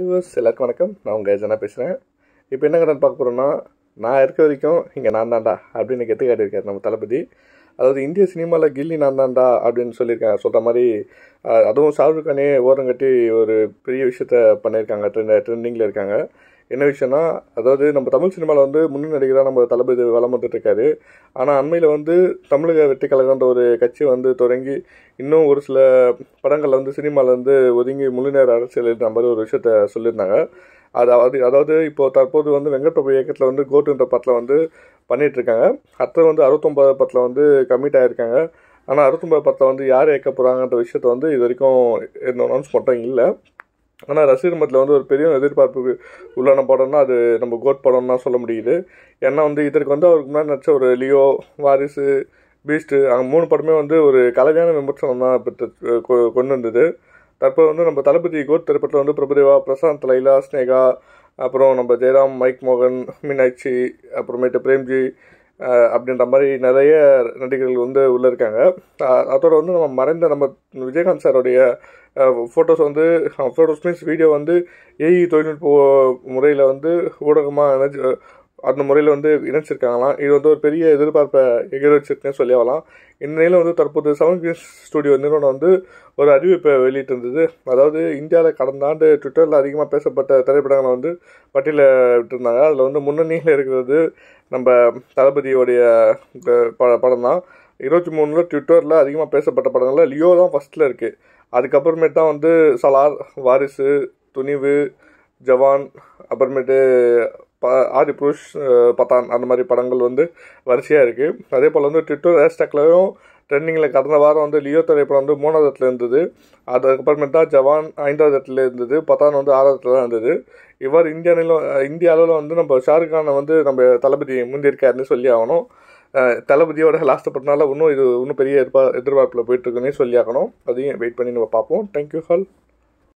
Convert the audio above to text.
ஐவர்ஸ் எல்லாருக்கும் வணக்கம் நான் உங்கள் ஜனா பேசுகிறேன் இப்போ என்ன கடன் பார்க்க போகிறோன்னா நான் இருக்க வரைக்கும் இங்கே நான் தாண்டா அப்படின்னு கெத்து காட்டியிருக்காரு நம்ம தளபதி அதாவது இந்திய சினிமாவில் கில்லி நான் தாண்டா அப்படின்னு சொல்லியிருக்காங்க சொல்கிற மாதிரி அதுவும் ஷாருக் கானே ஓரம் கட்டி ஒரு பெரிய விஷயத்த பண்ணியிருக்காங்க ட்ரெண்ட் ட்ரெண்டிங்கில் இருக்காங்க என்ன விஷயம்னா அதாவது நம்ம தமிழ் சினிமாவில் வந்து முன்னணி நடிகராக நம்ம தளபதி வளம் வந்துட்டுருக்காரு ஆனால் அண்மையில் வந்து தமிழக வெற்றி கழகன்ற ஒரு கட்சி வந்து தொடங்கி இன்னும் ஒரு சில படங்களில் வந்து சினிமாவில் வந்து ஒதுங்கி முழுநேர அரசியல் மாதிரி ஒரு விஷயத்த சொல்லியிருந்தாங்க அதாவது அதாவது இப்போது தற்போது வந்து வெங்கட்பிரபு இயக்கத்தில் வந்து கோட்டுன்ற படத்தில் வந்து பண்ணிகிட்ருக்காங்க அடுத்தது வந்து அறுபத்தொம்பது படத்தில் வந்து கம்மிட் ஆகியிருக்காங்க ஆனால் அறுபத்தொம்பது படத்தில் வந்து யார் இயக்க போகிறாங்கன்ற விஷயத்த வந்து இது வரைக்கும் என்ன அனௌன்ஸ் மட்டும் இல்லை ஆனால் ரசிகர் மத்தில் வந்து ஒரு பெரிய எதிர்பார்ப்பு உள்ளான படம்னா அது நம்ம கோட் படம்னா சொல்ல முடியுது ஏன்னா வந்து இதற்கு வந்து அவருக்கு முன்னாடி நடிச்ச ஒரு லியோ வாரிசு பீஸ்ட்டு அங்கே மூணு படமே வந்து ஒரு கலைஞான விமர்சனம் தான் இப்போ கொண்டு வந்தது தற்போது வந்து நம்ம தளபதி கோட் திரைப்படத்தில் வந்து பிரபுதேவா பிரசாந்த் லைலா ஸ்னேகா அப்புறம் நம்ம ஜெயராம் மைக் மோகன் மீனாட்சி அப்புறமேட்டு பிரேம்ஜி அப்படின்ற மாதிரி நிறைய நடிகர்கள் வந்து உள்ளே இருக்காங்க அதோட வந்து நம்ம மறைந்த நம்ம விஜயகாந்த் சாருடைய ஃபோட்டோஸ் வந்து ஃபோட்டோஸ் மீன்ஸ் வீடியோ வந்து ஏஇ e தொழில்நுட்ப முறையில் வந்து ஊடகமாக அந்த முறையில் வந்து இணைச்சிருக்காங்களாம் இது வந்து ஒரு பெரிய எதிர்பார்ப்பை எகிர சொல்லி ஆகலாம் இந்நிலையில் வந்து தற்போது சவுண்ட் கிரீன்ஸ் ஸ்டுடியோ நிறுவனம் வந்து ஒரு அறிவிப்பை வெளியிட்டிருந்தது அதாவது இந்தியாவில் கடந்த ஆண்டு ட்விட்டரில் அதிகமாக பேசப்பட்ட திரைப்படங்களை வந்து பட்டியலில் விட்டுருந்தாங்க அதில் வந்து முன்னணியில் இருக்கிறது நம்ம தளபதியோடைய படம் தான் இருபத்தி மூணில் ட்விட்டரில் அதிகமாக பேசப்பட்ட படங்களில் லியோ தான் ஃபஸ்ட்டில் இருக்குது அதுக்கப்புறமேட்டு தான் வந்து சலார் வாரிசு துணிவு ஜவான் அப்புறமேட்டு ப ஆதி புருஷ் பதான் அந்த மாதிரி படங்கள் வந்து வரிசையாக இருக்குது அதே போல் வந்து ட்விட்டர் ஹேஷ்டேக்லையும் ட்ரெண்டிங்கில் கடந்த வாரம் வந்து லியோ திரைப்படம் வந்து மூணாவது இடத்துல இருந்தது அதுக்கப்புறமேட்டு தான் ஜவான் ஐந்தாவது இடத்துல இருந்தது பத்தான் வந்து ஆறாவது இடத்துல தான் இருந்தது இவர் இந்தியாவிலும் இந்திய அளவில் வந்து நம்ம ஷாருக் கானை வந்து நம்ம தளபதி முந்திருக்காருன்னு சொல்லி ஆகணும் தளபதியோட லாஸ்ட் பண்ணனால இன்னும் இது இன்னும் பெரிய எதிர்பார்ப்பில் போயிட்டுருக்குன்னே சொல்லி ஆகணும் அதையும் வெயிட் பண்ணி நம்ம பார்ப்போம் தேங்க்யூ ஹால்